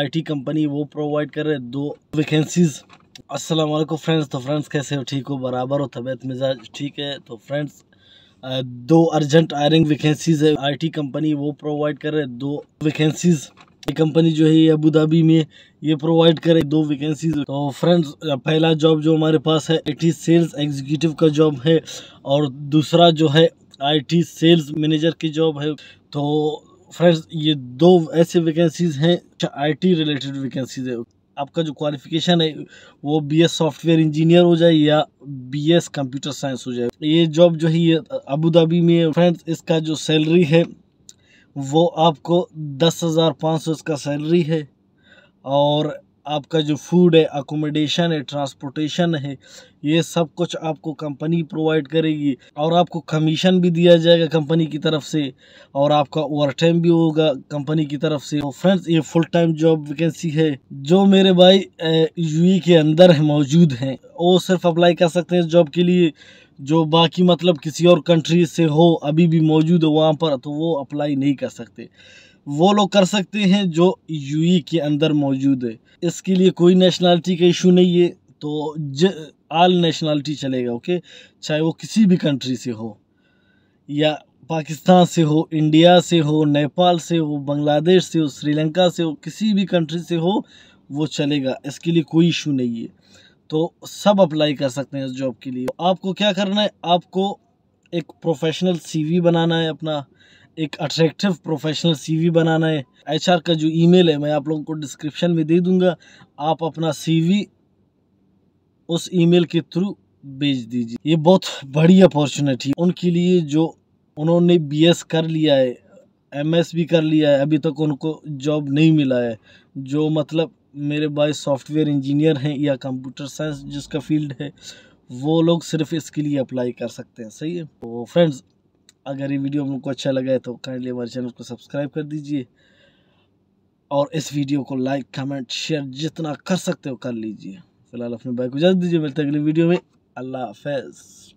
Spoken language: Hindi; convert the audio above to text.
आईटी कंपनी वो प्रोवाइड कर रहे दो वैकेंसीज अस्सलाम वालेकुम फ्रेंड्स तो फ्रेंड्स कैसे हो ठीक हो बराबर हो तबीयत मिजाज ठीक है तो फ्रेंड्स दो अर्जेंट आयरिंग वैकेंसीज है आईटी कंपनी वो प्रोवाइड कर रहे दो वैकेंसीज ये कंपनी जो है अबू धाबी में ये प्रोवाइड करे दो वैकेंसीज तो फ्रेंड्स पहला जॉब जो हमारे पास है आईटी सेल्स एग्जीक्यूटिव का जॉब है और दूसरा जो है आईटी सेल्स मैनेजर की जॉब है तो फ्रेंड्स ये दो ऐसे वैकेंसीज हैं आईटी रिलेटेड वैकेंसीज है आपका जो क्वालिफिकेशन है वो बीएस सॉफ्टवेयर इंजीनियर हो जाए या बीएस कंप्यूटर साइंस हो जाए ये जॉब जो है ये अबू धाबी में है फ्रेंड्स इसका जो सैलरी है वो आपको दस हज़ार पाँच सौ इसका सैलरी है और आपका जो फूड है अकोमोडेशन है ट्रांसपोर्टेशन है ये सब कुछ आपको कंपनी प्रोवाइड करेगी और आपको कमीशन भी दिया जाएगा कंपनी की तरफ से और आपका ओवर टाइम भी होगा कंपनी की तरफ से तो फ्रेंड्स ये फुल टाइम जॉब वैकेंसी है जो मेरे भाई यूए के अंदर है मौजूद हैं वो सिर्फ अप्लाई कर सकते हैं जॉब के लिए जो बाकी मतलब किसी और कंट्री से हो अभी भी मौजूद है वहाँ पर तो वो अप्लाई नहीं कर सकते वो लोग कर सकते हैं जो यूई के अंदर मौजूद है इसके लिए कोई नेशनलिटी का इशू नहीं है तो ज आल नेशनलिटी चलेगा ओके चाहे वो किसी भी कंट्री से हो या पाकिस्तान से हो इंडिया से हो नेपाल से हो बांग्लादेश से हो श्रीलंका से हो किसी भी कंट्री से हो वो चलेगा इसके लिए कोई इशू नहीं है तो सब अप्लाई कर सकते हैं इस जॉब के लिए आपको क्या करना है आपको एक प्रोफेशनल सीवी बनाना है अपना एक अट्रैक्टिव प्रोफेशनल सीवी बनाना है एचआर का जो ईमेल है मैं आप लोगों को डिस्क्रिप्शन में दे दूंगा आप अपना सीवी उस ईमेल के थ्रू भेज दीजिए ये बहुत बड़ी अपॉर्चुनिटी उनके लिए जो उन्होंने बीएस कर लिया है एमएस भी कर लिया है अभी तक उनको जॉब नहीं मिला है जो मतलब मेरे भाई सॉफ्टवेयर इंजीनियर हैं या कंप्यूटर साइंस जिसका फील्ड है वो लोग सिर्फ इसके लिए अप्लाई कर सकते हैं सही है तो फ्रेंड्स अगर ये वीडियो हम लोग को अच्छा लगा है तो काइंडली हमारे चैनल को सब्सक्राइब कर दीजिए और इस वीडियो को लाइक कमेंट शेयर जितना कर सकते हो कर लीजिए फ़िलहाल अपने भाई को इजाज़त दीजिए मिलते अगली वीडियो में अल्लाह हाफ